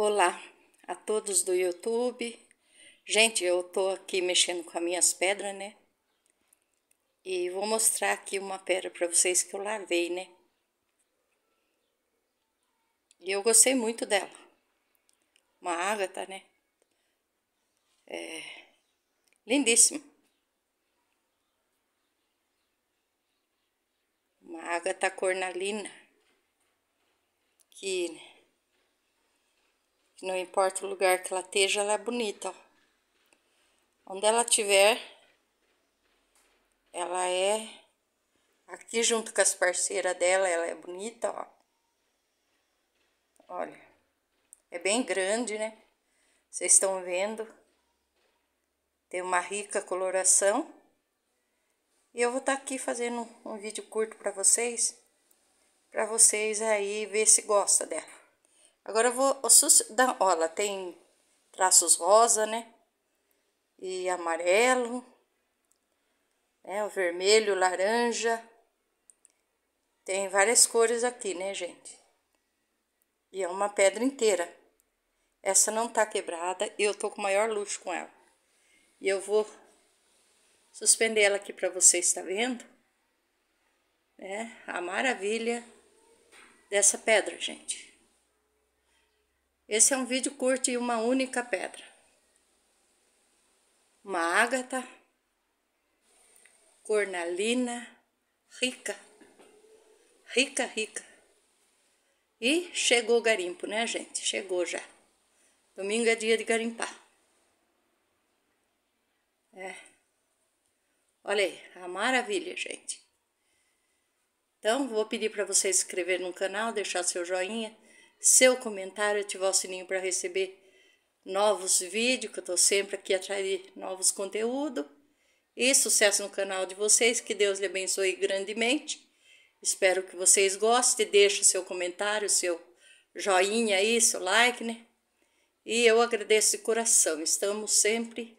Olá a todos do YouTube. Gente, eu tô aqui mexendo com as minhas pedras, né? E vou mostrar aqui uma pedra para vocês que eu lavei, né? E eu gostei muito dela. Uma ágata, né? É... Lindíssima. Uma ágata cornalina. Que que não importa o lugar que ela esteja, ela é bonita. Ó. Onde ela tiver, ela é aqui junto com as parceiras dela, ela é bonita, ó. Olha, é bem grande, né? Vocês estão vendo? Tem uma rica coloração. E eu vou estar tá aqui fazendo um vídeo curto para vocês, para vocês aí ver se gosta dela. Agora eu vou... Ó, ela tem traços rosa, né? E amarelo. Né? O vermelho, laranja. Tem várias cores aqui, né, gente? E é uma pedra inteira. Essa não tá quebrada e eu tô com maior luxo com ela. E eu vou suspender ela aqui para vocês, tá vendo? Né? A maravilha dessa pedra, gente. Esse é um vídeo curto e uma única pedra. Uma ágata, cornalina, rica, rica, rica. E chegou o garimpo, né, gente? Chegou já. Domingo é dia de garimpar. É. Olha aí, a maravilha, gente. Então, vou pedir para vocês se inscrever no canal, deixar seu joinha seu comentário, ativar o sininho para receber novos vídeos, que eu estou sempre aqui a trazer novos conteúdos. E sucesso no canal de vocês, que Deus lhe abençoe grandemente. Espero que vocês gostem, deixe seu comentário, seu joinha aí, seu like, né? E eu agradeço de coração, estamos sempre